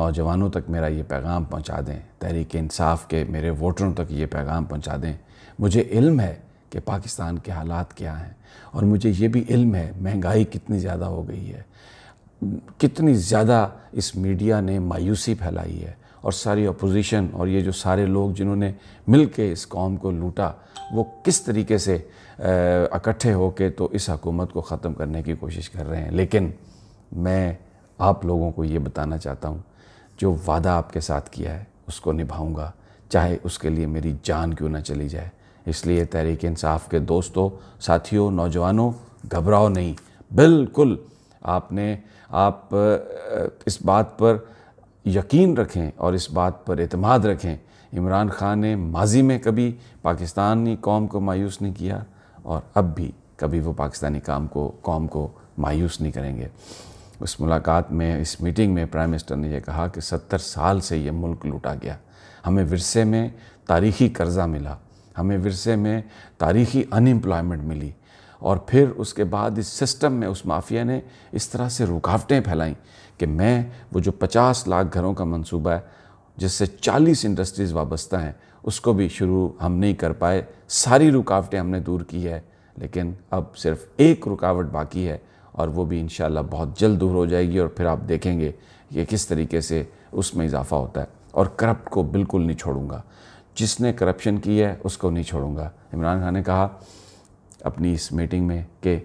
نوجوانوں تک میرا یہ پیغام پہنچا دیں تحریک انصاف کے میرے ووٹروں تک یہ پیغام پہنچا دیں مجھے علم ہے کہ پاکستان کے حالات کیا ہیں اور مجھے یہ بھی علم ہے مہنگائی کتنی زیادہ ہو گئی ہے کتنی زیادہ اس میڈیا نے مایوسی پھیلائی ہے اور ساری اپوزیشن اور یہ جو سارے لوگ جنہوں نے مل کے اس قوم کو لوٹا وہ کس طریقے سے اکٹھے ہو کے تو اس حکومت کو ختم کرنے کی کوشش کر رہے ہیں لیکن میں آپ لوگوں کو یہ بتانا چاہتا ہوں جو وعدہ آپ کے ساتھ کیا ہے اس کو نبھاؤں گا چاہے اس کے لیے میری جان کیوں نہ چلی جائے اس لیے تحریک انصاف کے دوستوں ساتھیوں نوجوانوں گھبراؤ نہیں بالکل آپ نے آپ اس بات پر یقین رکھیں اور اس بات پر اعتماد رکھیں عمران خان نے ماضی میں کبھی پاکستانی قوم کو مایوس نہیں کیا اور اب بھی کبھی وہ پاکستانی کام کو قوم کو مایوس نہیں کریں گے اس ملاقات میں اس میٹنگ میں پرائم منسٹر نے یہ کہا کہ ستر سال سے یہ ملک لوٹا گیا ہمیں ورثے میں تاریخی قرضہ ملا ہمیں ورثے میں تاریخی انمپلائمنٹ ملی اور پھر اس کے بعد اس سسٹم میں اس مافیا نے اس طرح سے رکاوٹیں پھیلائیں کہ میں وہ جو پچاس لاکھ گھروں کا منصوبہ ہے جس سے چالیس انڈسٹریز وابستہ ہیں اس کو بھی شروع ہم نہیں کر پائے ساری رکاوٹیں ہم نے دور کی ہے لیکن اب صرف ایک رکاوٹ باقی ہے اور وہ بھی انشاءاللہ بہت جلد دور ہو جائے گی اور پھر آپ دیکھیں گے کہ کس طریقے سے اس میں اضافہ ہوتا ہے اور کرپٹ کو بالکل نہیں چھوڑوں گا جس نے کرپشن کی ہے اس کو نہیں چھوڑوں گا عمران خان نے کہا اپنی اس میٹنگ میں کہ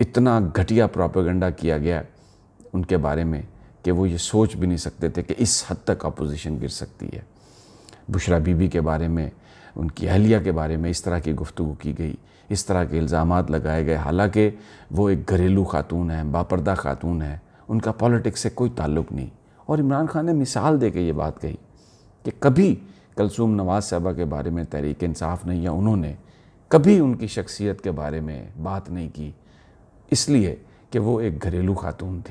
اتنا گھٹیا پراپیگنڈا کیا گیا ان کے بارے میں کہ وہ یہ سوچ بھی نہیں سکتے تھے کہ اس حد تک اپوزیشن گر سکتی ہے بشرا بی بی کے بارے میں ان کی اہلیہ کے بارے میں اس طرح کی گفتگو کی گئی اس طرح کے الزامات لگائے گئے حالانکہ وہ ایک گھریلو خاتون ہیں باپردہ خاتون ہیں ان کا پالیٹکس سے کوئی تعلق نہیں اور عمران خان نے مثال دے کے یہ بات کہی کہ کبھی کلثوم نواز صاحبہ کے بارے میں تحریک انصاف نہیں یا انہوں نے کبھی ان کی شخصیت کے بارے میں بات نہیں کی اس لیے کہ وہ ایک گھریلو خاتون تھی